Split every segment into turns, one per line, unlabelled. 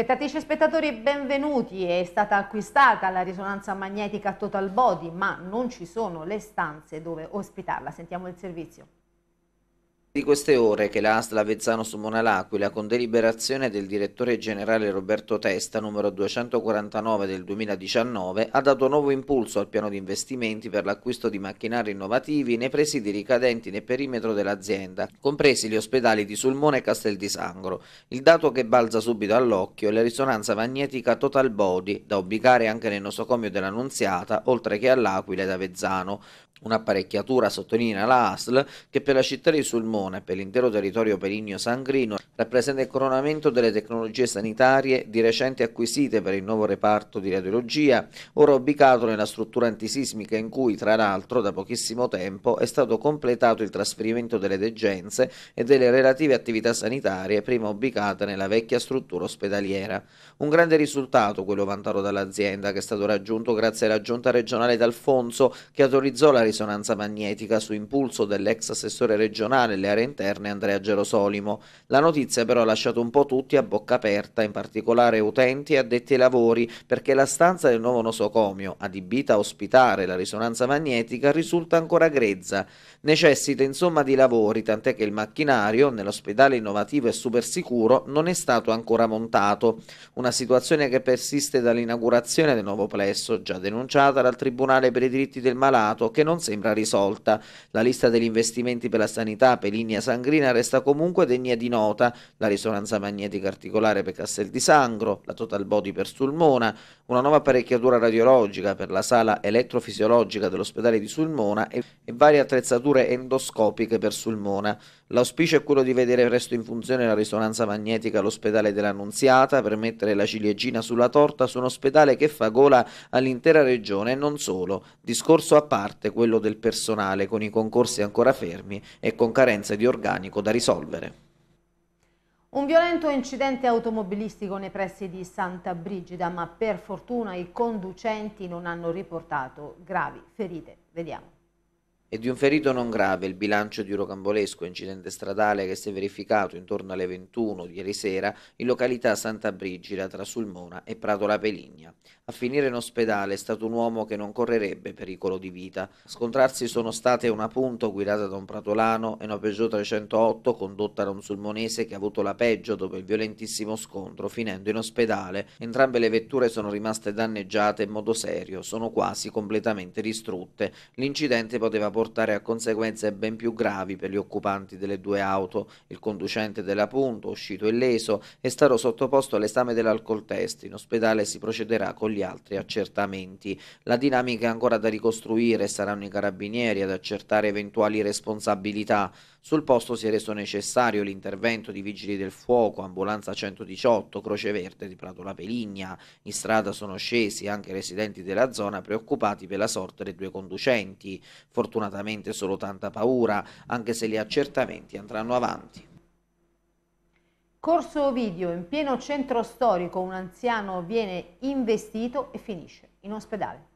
Spettatrici e spettatori, benvenuti. È stata acquistata la risonanza magnetica Total Body, ma non ci sono le stanze dove ospitarla. Sentiamo il servizio
di queste ore che la ASL Avezzano su Mona L'Aquila, con deliberazione del direttore generale Roberto Testa, numero 249 del 2019, ha dato nuovo impulso al piano di investimenti per l'acquisto di macchinari innovativi nei presidi ricadenti nel perimetro dell'azienda, compresi gli ospedali di Sulmone e Castel di Sangro. Il dato che balza subito all'occhio è la risonanza magnetica total body, da ubicare anche nel nosocomio della Nunziata, oltre che all'Aquila ed Avezzano. Un'apparecchiatura, sottolinea la ASL, che per la città di Sulmona e per l'intero territorio perigno sangrino rappresenta il coronamento delle tecnologie sanitarie di recente acquisite per il nuovo reparto di radiologia, ora ubicato nella struttura antisismica in cui, tra l'altro, da pochissimo tempo è stato completato il trasferimento delle degenze e delle relative attività sanitarie prima ubicate nella vecchia struttura ospedaliera. Un grande risultato quello vantato dall'azienda che è stato raggiunto grazie alla giunta regionale d'Alfonso che autorizzò la risonanza magnetica su impulso dell'ex assessore regionale alle aree interne Andrea Gerosolimo. La notizia però ha lasciato un po' tutti a bocca aperta, in particolare utenti e addetti ai lavori, perché la stanza del nuovo nosocomio, adibita a ospitare la risonanza magnetica, risulta ancora grezza. Necessita insomma di lavori, tant'è che il macchinario, nell'ospedale innovativo e super sicuro, non è stato ancora montato. Una situazione che persiste dall'inaugurazione del nuovo plesso, già denunciata dal Tribunale per i diritti del malato, che non sembra risolta. La lista degli investimenti per la sanità per linea sangrina resta comunque degna di nota, la risonanza magnetica articolare per Castel di Sangro, la total body per Sulmona, una nuova apparecchiatura radiologica per la sala elettrofisiologica dell'ospedale di Sulmona e, e varie attrezzature endoscopiche per Sulmona. L'auspicio è quello di vedere presto in funzione la risonanza magnetica all'ospedale dell'Annunziata per mettere la ciliegina sulla torta su un ospedale che fa gola all'intera regione e non solo. Discorso a parte quello del personale con i concorsi ancora fermi e con carenze di organico da risolvere.
Un violento incidente automobilistico nei pressi di Santa Brigida, ma per fortuna i conducenti non hanno riportato gravi ferite. Vediamo
e di un ferito non grave il bilancio di un rocambolesco incidente stradale che si è verificato intorno alle 21 di ieri sera in località Santa Brigida tra Sulmona e Prato La Peligna. A finire in ospedale è stato un uomo che non correrebbe pericolo di vita. scontrarsi sono state una punto guidata da un pratolano e una Peugeot 308 condotta da un sulmonese che ha avuto la peggio dopo il violentissimo scontro finendo in ospedale. Entrambe le vetture sono rimaste danneggiate in modo serio, sono quasi completamente distrutte. L'incidente poteva portare portare a conseguenze ben più gravi per gli occupanti delle due auto. Il conducente della Punto, uscito illeso, è stato sottoposto all'esame dell'alcol test. In ospedale si procederà con gli altri accertamenti. La dinamica è ancora da ricostruire, saranno i carabinieri ad accertare eventuali responsabilità. Sul posto si è reso necessario l'intervento di vigili del fuoco, ambulanza 118, Croce Verde di Prato La Peligna. In strada sono scesi anche residenti della zona preoccupati per la sorte dei due conducenti. Fortunatamente solo tanta paura, anche se gli accertamenti andranno avanti.
Corso video in pieno centro storico, un anziano viene investito e finisce in ospedale.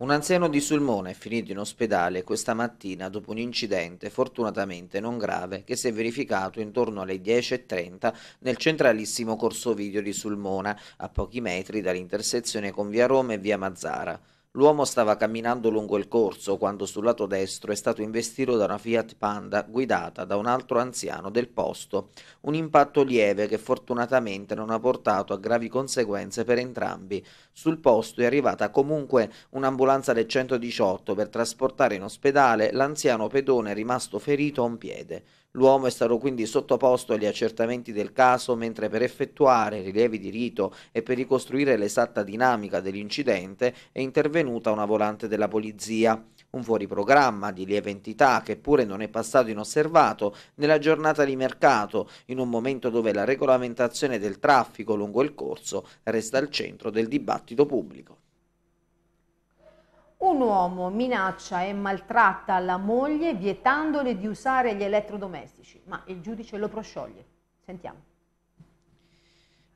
Un anziano di Sulmona è finito in ospedale questa mattina dopo un incidente fortunatamente non grave che si è verificato intorno alle 10.30 nel centralissimo corso video di Sulmona, a pochi metri dall'intersezione con via Roma e via Mazzara. L'uomo stava camminando lungo il corso quando sul lato destro è stato investito da una Fiat Panda guidata da un altro anziano del posto, un impatto lieve che fortunatamente non ha portato a gravi conseguenze per entrambi. Sul posto è arrivata comunque un'ambulanza del 118 per trasportare in ospedale l'anziano pedone rimasto ferito a un piede. L'uomo è stato quindi sottoposto agli accertamenti del caso mentre per effettuare rilievi di rito e per ricostruire l'esatta dinamica dell'incidente è intervenuta una volante della polizia. Un fuoriprogramma di lieve entità che pure non è passato inosservato nella giornata di mercato, in un momento dove la regolamentazione del traffico lungo il corso resta al centro del dibattito pubblico.
Un uomo minaccia e maltratta la moglie vietandole di usare gli elettrodomestici, ma il giudice lo proscioglie. Sentiamo.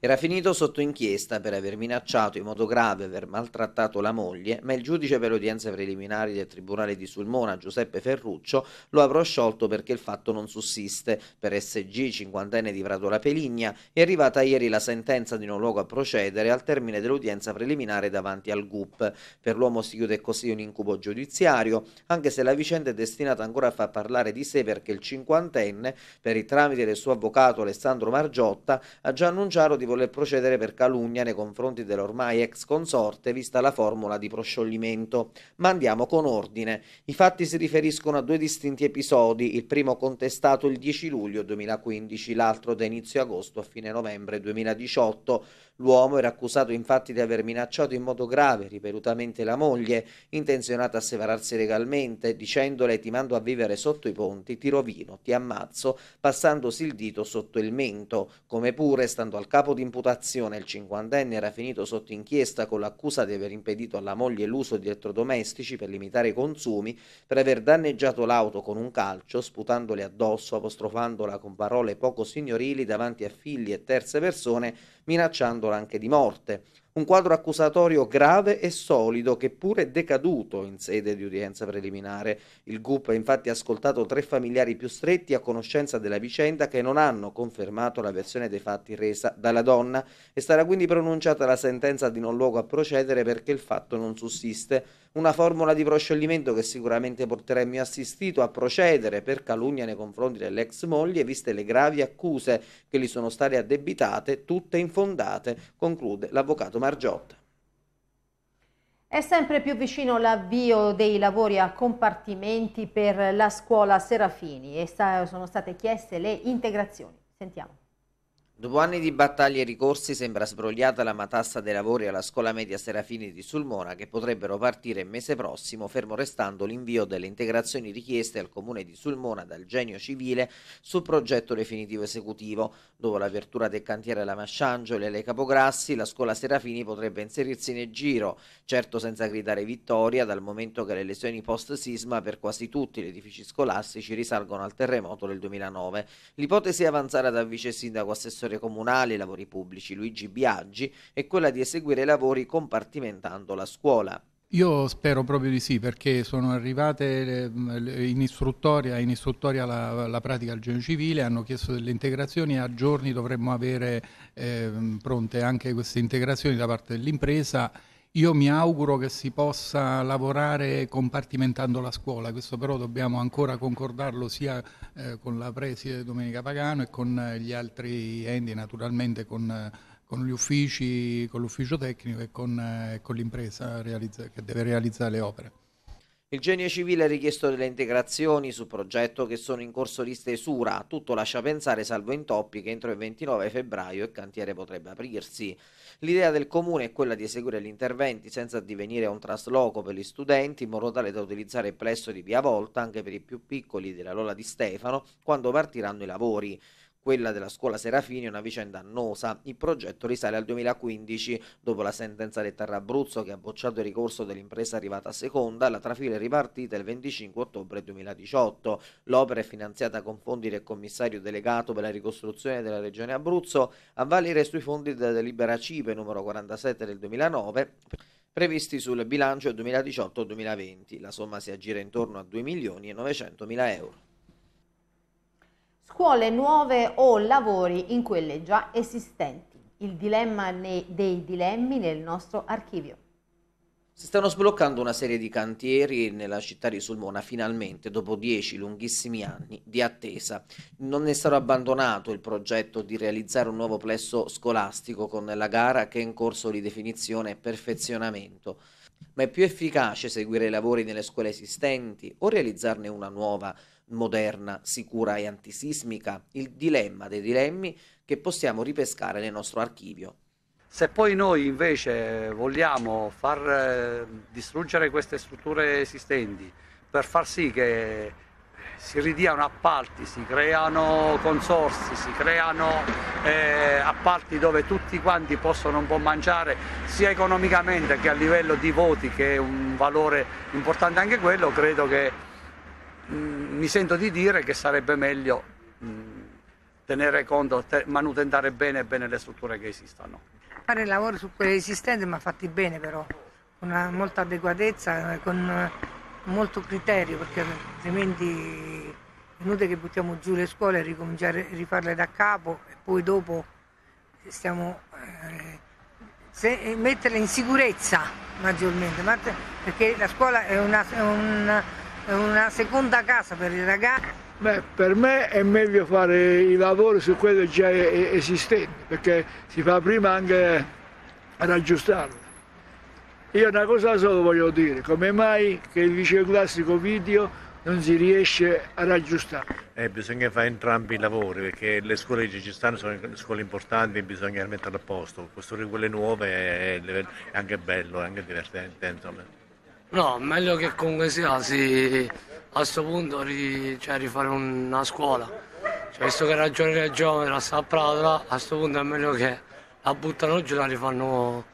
Era finito sotto inchiesta per aver minacciato in modo grave e aver maltrattato la moglie, ma il giudice per udienze preliminari del Tribunale di Sulmona, Giuseppe Ferruccio, lo avrò sciolto perché il fatto non sussiste. Per SG, cinquantenne di Vratola Peligna, è arrivata ieri la sentenza di non luogo a procedere al termine dell'udienza preliminare davanti al GUP. Per l'uomo si chiude così un incubo giudiziario, anche se la vicenda è destinata ancora a far parlare di sé perché il cinquantenne, per il tramite del suo avvocato Alessandro Margiotta, ha già annunciato di voler procedere per calunnia nei confronti dell'ormai ex consorte, vista la formula di proscioglimento. Ma andiamo con ordine. I fatti si riferiscono a due distinti episodi, il primo contestato il 10 luglio 2015, l'altro da inizio agosto a fine novembre 2018. L'uomo era accusato infatti di aver minacciato in modo grave ripetutamente la moglie, intenzionata a separarsi legalmente, dicendole ti mando a vivere sotto i ponti, ti rovino, ti ammazzo, passandosi il dito sotto il mento, come pure, stando al capo di imputazione, il cinquantenne era finito sotto inchiesta con l'accusa di aver impedito alla moglie l'uso di elettrodomestici per limitare i consumi, per aver danneggiato l'auto con un calcio, sputandole addosso, apostrofandola con parole poco signorili davanti a figli e terze persone, minacciandola anche di morte. Un quadro accusatorio grave e solido che pure è decaduto in sede di udienza preliminare. Il GUP ha infatti ascoltato tre familiari più stretti a conoscenza della vicenda che non hanno confermato la versione dei fatti resa dalla donna e sarà quindi pronunciata la sentenza di non luogo a procedere perché il fatto non sussiste. Una formula di proscioglimento che sicuramente porterà il mio assistito a procedere per calunnia nei confronti dell'ex moglie, viste le gravi accuse che gli sono state addebitate, tutte infondate, conclude l'avvocato Margiotta.
È sempre più vicino l'avvio dei lavori a compartimenti per la scuola Serafini e sono state chieste le integrazioni. Sentiamo.
Dopo anni di battaglie e ricorsi sembra sbrogliata la matassa dei lavori alla scuola media Serafini di Sulmona che potrebbero partire mese prossimo, fermo restando l'invio delle integrazioni richieste al comune di Sulmona dal genio civile sul progetto definitivo esecutivo. Dopo l'apertura del cantiere alla Masciangelo e alle Capograssi, la scuola Serafini potrebbe inserirsi nel giro, certo senza gridare vittoria, dal momento che le lesioni post-sisma per quasi tutti gli edifici scolastici risalgono al terremoto del 2009. L'ipotesi avanzata dal vice sindaco assessore amministratore comunale e lavori pubblici Luigi Biaggi è quella di eseguire i lavori compartimentando la scuola.
Io spero proprio di sì perché sono arrivate in istruttoria, in istruttoria la, la, pratica al genio civile, hanno chiesto delle integrazioni e a giorni dovremmo avere eh, pronte anche queste integrazioni da parte dell'impresa io mi auguro che si possa lavorare compartimentando la scuola, questo però dobbiamo ancora concordarlo sia eh, con la preside Domenica Pagano e con eh, gli altri enti, naturalmente con, eh, con gli uffici, con l'ufficio tecnico e con, eh, con l'impresa che deve realizzare le opere.
Il genio civile ha richiesto delle integrazioni su progetto che sono in corso di stesura, tutto lascia pensare salvo intoppi che entro il 29 febbraio il cantiere potrebbe aprirsi. L'idea del comune è quella di eseguire gli interventi senza divenire un trasloco per gli studenti in modo tale da utilizzare il plesso di via Volta anche per i più piccoli della Lola di Stefano quando partiranno i lavori. Quella della scuola Serafini è una vicenda annosa. Il progetto risale al 2015, dopo la sentenza del a Abruzzo che ha bocciato il ricorso dell'impresa arrivata a seconda, la trafila è ripartita il 25 ottobre 2018. L'opera è finanziata con fondi del commissario delegato per la ricostruzione della regione Abruzzo, a valere sui fondi della delibera CIPE numero 47 del 2009 previsti sul bilancio 2018-2020. La somma si aggira intorno a 2 milioni e 900 mila euro
scuole nuove o lavori in quelle già esistenti. Il dilemma dei dilemmi nel nostro archivio.
Si stanno sbloccando una serie di cantieri nella città di Sulmona, finalmente, dopo dieci lunghissimi anni di attesa. Non è stato abbandonato il progetto di realizzare un nuovo plesso scolastico con la gara che è in corso di definizione e perfezionamento. Ma è più efficace seguire i lavori nelle scuole esistenti o realizzarne una nuova? moderna, sicura e antisismica, il dilemma dei dilemmi che possiamo ripescare nel nostro archivio. Se poi noi invece vogliamo far eh, distruggere
queste strutture esistenti per far sì che si ridiano appalti, si creano consorsi, si creano eh, appalti dove tutti quanti possono un po' mangiare sia economicamente che a livello di voti che è un valore importante anche quello, credo che Mm, mi sento di dire che sarebbe meglio mm, tenere conto, manutentare bene, bene le strutture che esistono.
Fare lavori su quelle esistenti ma fatti bene però, con molta adeguatezza, eh, con eh, molto criterio, perché altrimenti è inutile che buttiamo giù le scuole e ricominciare a rifarle da capo e poi dopo stiamo... Eh, metterle in sicurezza maggiormente, perché la scuola è una, è una una seconda casa per i ragazzi. Beh, per
me è meglio fare i lavori su quelle già esistenti, perché si fa prima anche raggiustarlo. Io una cosa solo voglio dire, come mai che il liceo classico video non si riesce a raggiustare. Eh, bisogna fare entrambi i lavori perché le scuole che ci stanno sono scuole importanti e bisogna metterle a posto. Costruire quelle nuove è, anche bello, è anche divertente. Insomma. No, meglio che comunque sia, sì, a questo punto ri, cioè, rifare una scuola. Cioè, visto che ragione è giovane, la sta a Pratola, a questo punto è meglio che la buttano giù e la rifanno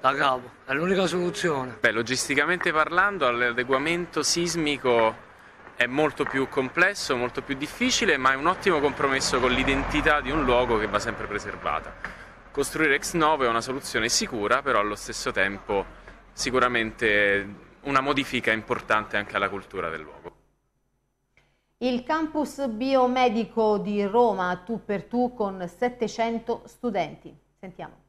da capo. È l'unica soluzione. Beh, logisticamente parlando, l'adeguamento sismico è molto più complesso, molto più difficile, ma è un ottimo compromesso con l'identità di un luogo che va sempre preservata. Costruire ex novo è una soluzione sicura, però allo stesso tempo sicuramente una modifica importante anche alla cultura del luogo.
Il campus biomedico di Roma, tu per tu, con 700 studenti. Sentiamo.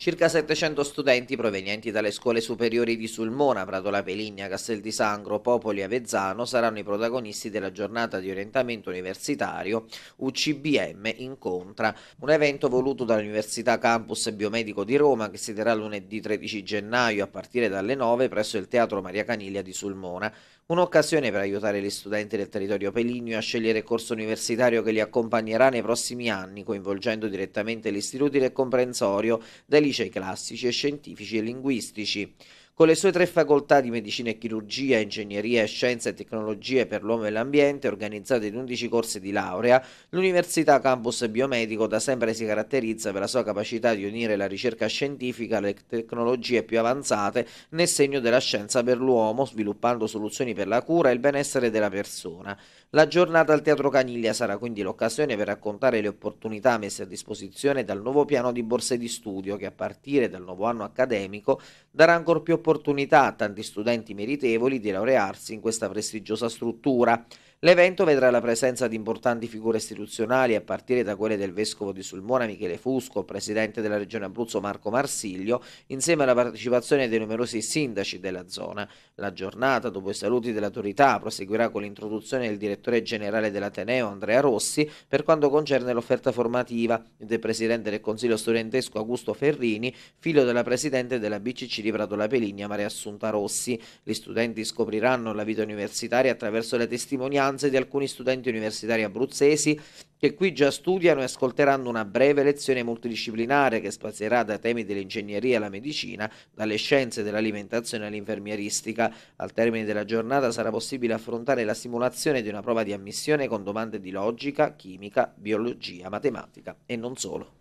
Circa 700 studenti provenienti dalle scuole superiori di Sulmona, Pratola Peligna, Castel di Sangro, Popoli e Avezzano saranno i protagonisti della giornata di orientamento universitario UCBM Incontra, un evento voluto dall'Università Campus Biomedico di Roma che si terrà lunedì 13 gennaio a partire dalle 9 presso il Teatro Maria Caniglia di Sulmona. Un'occasione per aiutare gli studenti del territorio peligno a scegliere il corso universitario che li accompagnerà nei prossimi anni, coinvolgendo direttamente gli istituti del comprensorio dei licei classici e scientifici e linguistici. Con le sue tre facoltà di medicina e chirurgia, ingegneria e scienze e tecnologie per l'uomo e l'ambiente, organizzate in 11 corsi di laurea, l'Università Campus Biomedico da sempre si caratterizza per la sua capacità di unire la ricerca scientifica alle tecnologie più avanzate nel segno della scienza per l'uomo, sviluppando soluzioni per la cura e il benessere della persona. La giornata al Teatro Caniglia sarà quindi l'occasione per raccontare le opportunità messe a disposizione dal nuovo piano di borse di studio che a partire dal nuovo anno accademico darà ancora più opportunità a tanti studenti meritevoli di laurearsi in questa prestigiosa struttura. L'evento vedrà la presenza di importanti figure istituzionali a partire da quelle del vescovo di Sulmona Michele Fusco, presidente della regione Abruzzo Marco Marsiglio, insieme alla partecipazione dei numerosi sindaci della zona. La giornata, dopo i saluti dell'autorità, proseguirà con l'introduzione del direttore generale dell'Ateneo Andrea Rossi per quanto concerne l'offerta formativa del presidente del Consiglio studentesco Augusto Ferrini, figlio della presidente della BCC di Prato La Peligna Maria Assunta Rossi. Gli studenti scopriranno la vita universitaria attraverso le testimonianze minoranze di alcuni studenti universitari abruzzesi che qui già studiano e ascolteranno una breve lezione multidisciplinare che spazierà da temi dell'ingegneria alla medicina, dalle scienze dell'alimentazione all'infermieristica. Al termine della giornata sarà possibile affrontare la simulazione di una prova di ammissione con domande di logica, chimica, biologia, matematica e non solo.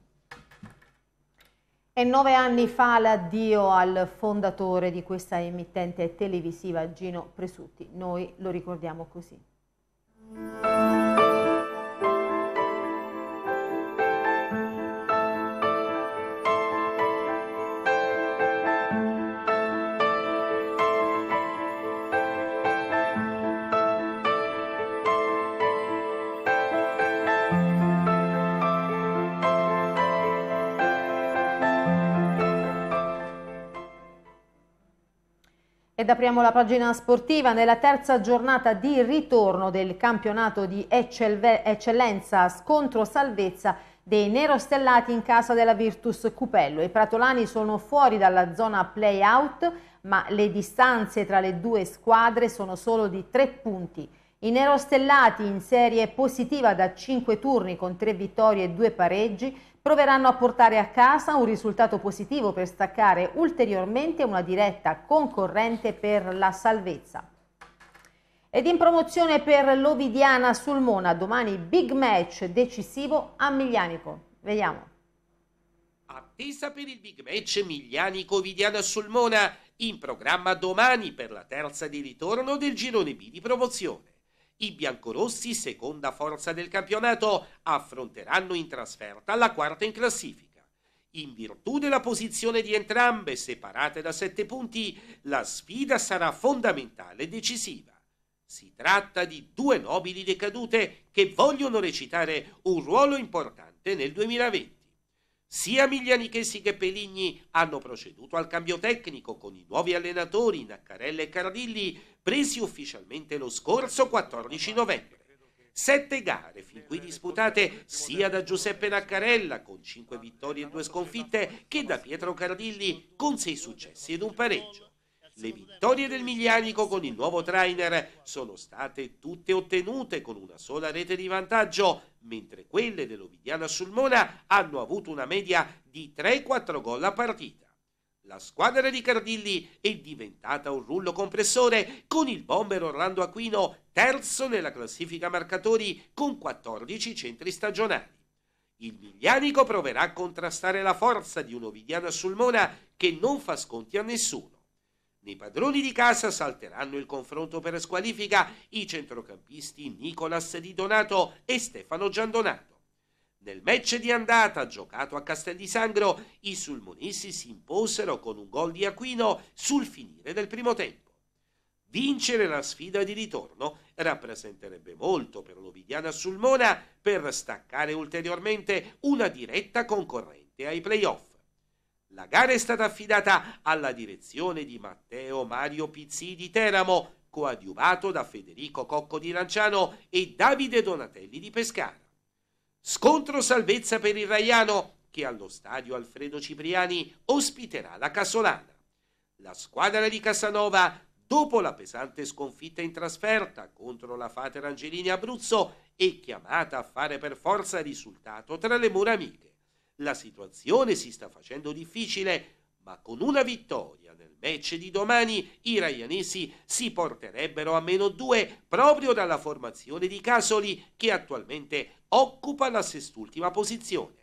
E nove anni fa l'addio al fondatore di questa emittente televisiva, Gino Presutti. Noi lo ricordiamo così. Thank you. Ed apriamo la pagina sportiva nella terza giornata di ritorno del campionato di eccellenza scontro salvezza dei nerostellati in casa della Virtus Cupello. I pratolani sono fuori dalla zona play-out, ma le distanze tra le due squadre sono solo di tre punti. I nerostellati in serie positiva da cinque turni con tre vittorie e due pareggi proveranno a portare a casa un risultato positivo per staccare ulteriormente una diretta concorrente per la salvezza. Ed in promozione per l'Ovidiana Sulmona, domani big match decisivo a Miglianico. Vediamo.
Attesa per il big match Miglianico-Ovidiana Sulmona, in programma domani per la terza di ritorno del girone B di promozione. I biancorossi, seconda forza del campionato, affronteranno in trasferta la quarta in classifica. In virtù della posizione di entrambe, separate da sette punti, la sfida sarà fondamentale e decisiva. Si tratta di due nobili decadute che vogliono recitare un ruolo importante nel 2020. Sia Miglianichesi che Peligni hanno proceduto al cambio tecnico con i nuovi allenatori Naccarella e Caradilli presi ufficialmente lo scorso 14 novembre. Sette gare fin qui disputate sia da Giuseppe Naccarella con 5 vittorie e 2 sconfitte che da Pietro Cardilli con 6 successi ed un pareggio. Le vittorie del Miglianico con il nuovo trainer sono state tutte ottenute con una sola rete di vantaggio mentre quelle dell'Ovidiana Sulmona hanno avuto una media di 3-4 gol a partita. La squadra di Cardilli è diventata un rullo compressore con il bomber Orlando Aquino terzo nella classifica marcatori con 14 centri stagionali. Il Miglianico proverà a contrastare la forza di un un'Ovidiana Sulmona che non fa sconti a nessuno. Nei padroni di casa salteranno il confronto per squalifica i centrocampisti Nicolas Di Donato e Stefano Giandonato. Nel match di andata giocato a Castel di Sangro, i sulmonesi si imposero con un gol di Aquino sul finire del primo tempo. Vincere la sfida di ritorno rappresenterebbe molto per l'Ovidiana Sulmona per staccare ulteriormente una diretta concorrente ai playoff. La gara è stata affidata alla direzione di Matteo Mario Pizzi di Teramo, coadiuvato da Federico Cocco di Lanciano e Davide Donatelli di Pescara. Scontro salvezza per il Raiano, che allo stadio Alfredo Cipriani ospiterà la Casolana. La squadra di Casanova, dopo la pesante sconfitta in trasferta contro la Fater Angelini Abruzzo, è chiamata a fare per forza risultato tra le mura amiche. La situazione si sta facendo difficile, ma con una vittoria nel match di domani i raianesi si porterebbero a meno 2 proprio dalla formazione di Casoli che attualmente occupa la sest'ultima posizione.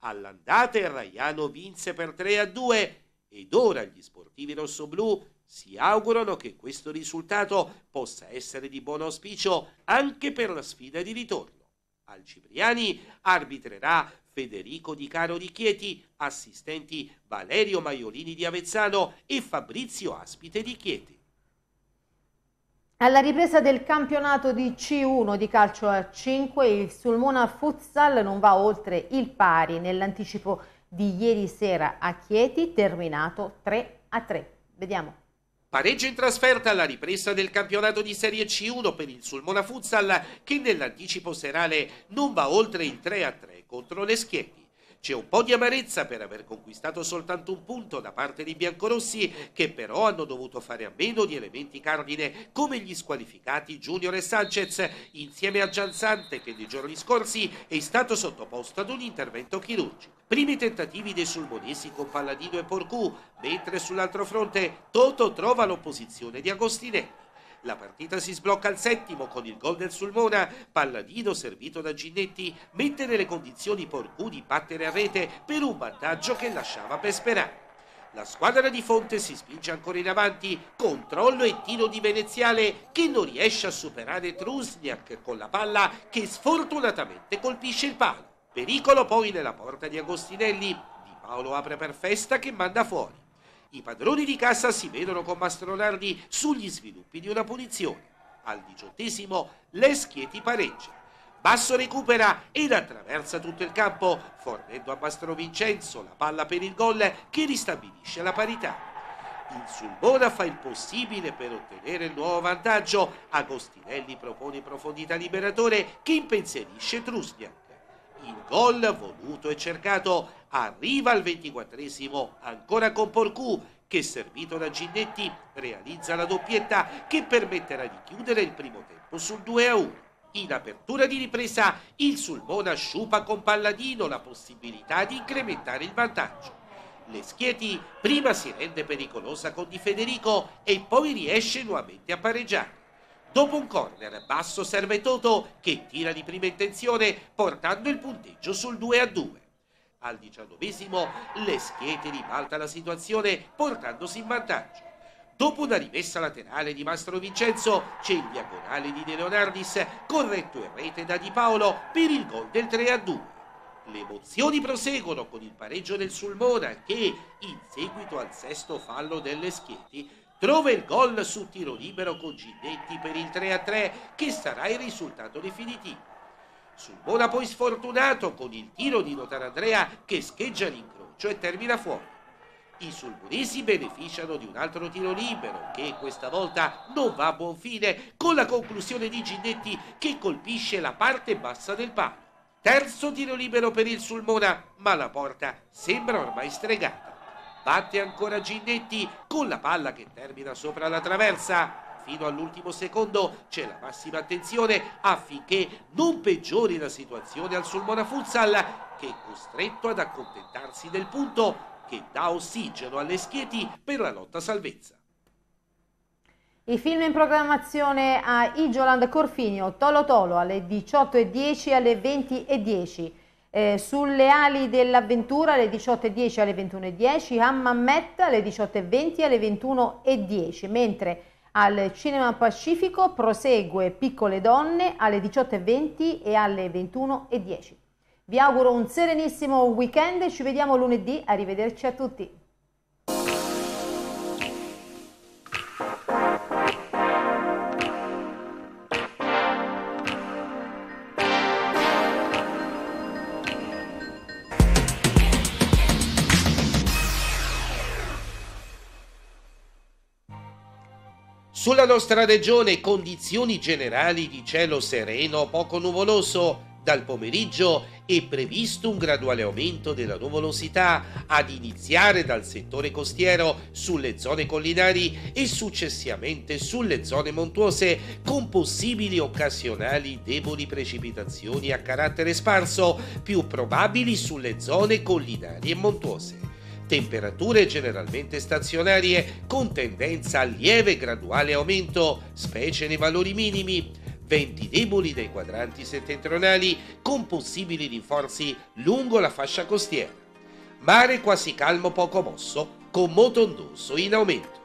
All'andata il Raiano vinse per 3 a 2 ed ora gli sportivi rossoblù si augurano che questo risultato possa essere di buon auspicio anche per la sfida di ritorno. Al Cipriani arbitrerà Federico Di Caro di Chieti, assistenti Valerio Maiolini di Avezzano e Fabrizio Aspite di Chieti.
Alla ripresa del campionato di C1 di calcio a 5, il Sulmona Futsal non va oltre il pari nell'anticipo di ieri sera a Chieti, terminato 3 a 3. Vediamo.
Pareggio in trasferta alla ripresa del campionato di Serie C1 per il Sulmona Futsal che nell'anticipo serale non va oltre il 3-3 contro le schiene. C'è un po' di amarezza per aver conquistato soltanto un punto da parte dei biancorossi che però hanno dovuto fare a meno di elementi cardine come gli squalificati Junior e Sanchez insieme a Gianzante che nei giorni scorsi è stato sottoposto ad un intervento chirurgico. Primi tentativi dei sulmonesi con Palladino e Porcù, mentre sull'altro fronte Toto trova l'opposizione di Agostinelli. La partita si sblocca al settimo con il gol del Sulmona, Palladino servito da Ginnetti mette nelle condizioni Porcù di battere a rete per un vantaggio che lasciava per sperare. La squadra di Fonte si spinge ancora in avanti, controllo e tiro di Veneziale che non riesce a superare Trusniak con la palla che sfortunatamente colpisce il palo. Pericolo poi nella porta di Agostinelli, Di Paolo apre per festa che manda fuori. I padroni di cassa si vedono con Mastro Nardi sugli sviluppi di una punizione. Al diciottesimo Leschieti pareggia. Basso recupera ed attraversa tutto il campo, fornendo a Mastro Vincenzo la palla per il gol che ristabilisce la parità. Il Sulmona fa il possibile per ottenere il nuovo vantaggio. Agostinelli propone profondità liberatore che impensierisce Trusniak il gol voluto e cercato. Arriva al ventiquattresimo ancora con Porcu che servito da Gindetti realizza la doppietta che permetterà di chiudere il primo tempo sul 2-1. a In apertura di ripresa il Sulmona sciupa con Palladino la possibilità di incrementare il vantaggio. Leschieti prima si rende pericolosa con Di Federico e poi riesce nuovamente a pareggiare. Dopo un corner basso serve Toto che tira di prima intenzione portando il punteggio sul 2 a 2. Al diciannovesimo le schiete ribalta la situazione portandosi in vantaggio. Dopo una rimessa laterale di Mastro Vincenzo c'è il diagonale di De Leonardis corretto in rete da Di Paolo per il gol del 3 a 2. Le emozioni proseguono con il pareggio del Sulmona che, in seguito al sesto fallo delle schieti, trova il gol su tiro libero con Ginetti per il 3-3 che sarà il risultato definitivo. Sulmona poi sfortunato con il tiro di Notar Andrea che scheggia l'incrocio e termina fuori. I sulmonesi beneficiano di un altro tiro libero che questa volta non va a buon fine con la conclusione di Ginetti che colpisce la parte bassa del palo. Terzo tiro libero per il Sulmona, ma la porta sembra ormai stregata. Batte ancora Ginnetti con la palla che termina sopra la traversa. Fino all'ultimo secondo c'è la massima attenzione affinché non peggiori la situazione al Sulmona Futsal che è costretto ad accontentarsi del punto che dà ossigeno alle schieti per la lotta salvezza.
I film in programmazione a Igioland Corfigno, Tolo Tolo alle 18.10 alle 20.10, eh, Sulle ali dell'avventura alle 18.10 alle 21.10, A Mammetta alle 18.20 alle 21.10, mentre al Cinema Pacifico prosegue Piccole Donne alle 18.20 e alle 21.10. Vi auguro un serenissimo weekend, ci vediamo lunedì, arrivederci a tutti.
Sulla nostra regione condizioni generali di cielo sereno poco nuvoloso, dal pomeriggio è previsto un graduale aumento della nuvolosità ad iniziare dal settore costiero sulle zone collinari e successivamente sulle zone montuose con possibili occasionali deboli precipitazioni a carattere sparso più probabili sulle zone collinari e montuose temperature generalmente stazionarie con tendenza a lieve graduale aumento, specie nei valori minimi, venti deboli dai quadranti settentrionali con possibili rinforzi lungo la fascia costiera. Mare quasi calmo poco mosso con moto ondoso in aumento.